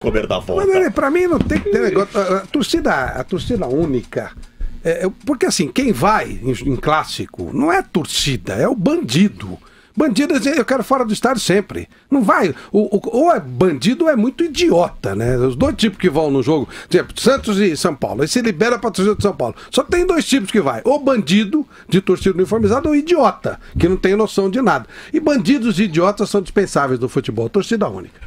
comer da volta. Mas, pra mim não tem que ter negócio. A torcida, a torcida única. É, é, porque assim, quem vai em, em, clássico não é torcida, é o bandido. Bandido, eu quero fora do estádio sempre. Não vai. O, o, ou é bandido ou é muito idiota, né? Os dois tipos que vão no jogo. Tipo, Santos e São Paulo. Aí se libera pra torcida de São Paulo. Só tem dois tipos que vai. Ou bandido de torcida uniformizada ou idiota, que não tem noção de nada. E bandidos e idiotas são dispensáveis do futebol. Torcida única.